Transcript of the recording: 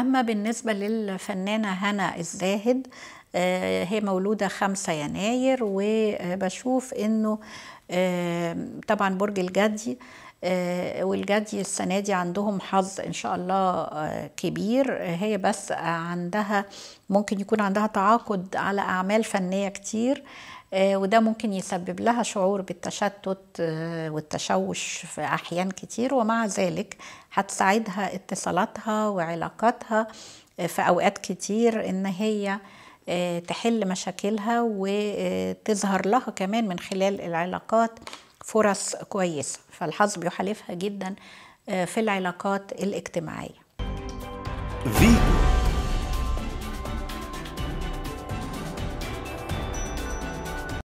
أما بالنسبة للفنانة هنا الزاهد آه، هي مولودة 5 يناير وبشوف انه آه، طبعا برج الجدي آه، والجدي السنة دي عندهم حظ إن شاء الله كبير هي بس عندها ممكن يكون عندها تعاقد على أعمال فنية كتير وده ممكن يسبب لها شعور بالتشتت والتشوش في أحيان كتير ومع ذلك هتساعدها اتصالاتها وعلاقاتها في أوقات كتير إن هي آه، تحل مشاكلها وتظهر لها كمان من خلال العلاقات فرص كويسة فالحظ بيحالفها جدا آه، في العلاقات الاجتماعية